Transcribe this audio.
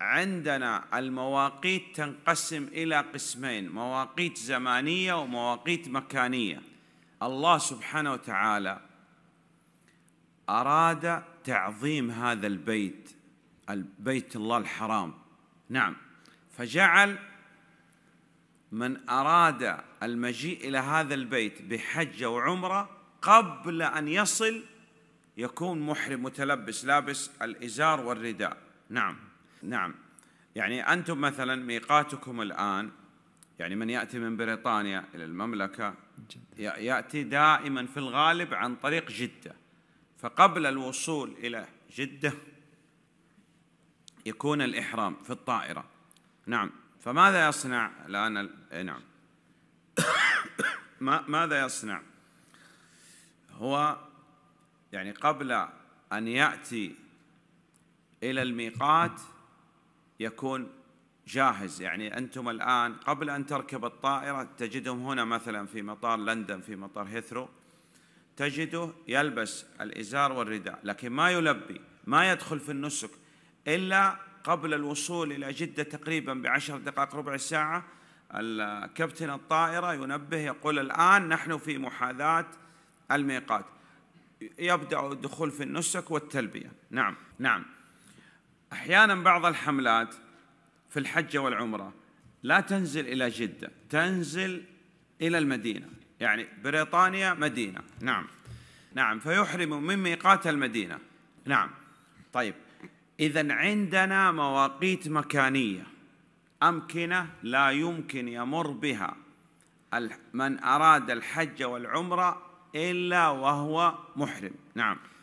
عندنا المواقيت تنقسم إلى قسمين مواقيت زمانية ومواقيت مكانية الله سبحانه وتعالى أراد تعظيم هذا البيت البيت الله الحرام نعم فجعل من أراد المجيء إلى هذا البيت بحجه وعمرة قبل أن يصل يكون محرم متلبس لابس الإزار والرداء نعم نعم يعني أنتم مثلا ميقاتكم الآن يعني من يأتي من بريطانيا إلى المملكة جداً. يأتي دائما في الغالب عن طريق جدة فقبل الوصول إلى جدة يكون الإحرام في الطائرة نعم فماذا يصنع الآن ال... إيه، نعم ما ماذا يصنع هو يعني قبل أن يأتي إلى الميقات يكون جاهز يعني أنتم الآن قبل أن تركب الطائرة تجدهم هنا مثلا في مطار لندن في مطار هيثرو تجده يلبس الإزار والرداء لكن ما يلبي ما يدخل في النسك إلا قبل الوصول إلى جدة تقريبا بعشر دقائق ربع ساعة كابتن الطائرة ينبه يقول الآن نحن في محاذاة الميقات يبدأ الدخول في النسك والتلبية نعم نعم احيانا بعض الحملات في الحجه والعمره لا تنزل الى جده تنزل الى المدينه يعني بريطانيا مدينه نعم نعم فيحرم من ميقات المدينه نعم طيب اذا عندنا مواقيت مكانيه امكنه لا يمكن يمر بها من اراد الحج والعمره الا وهو محرم نعم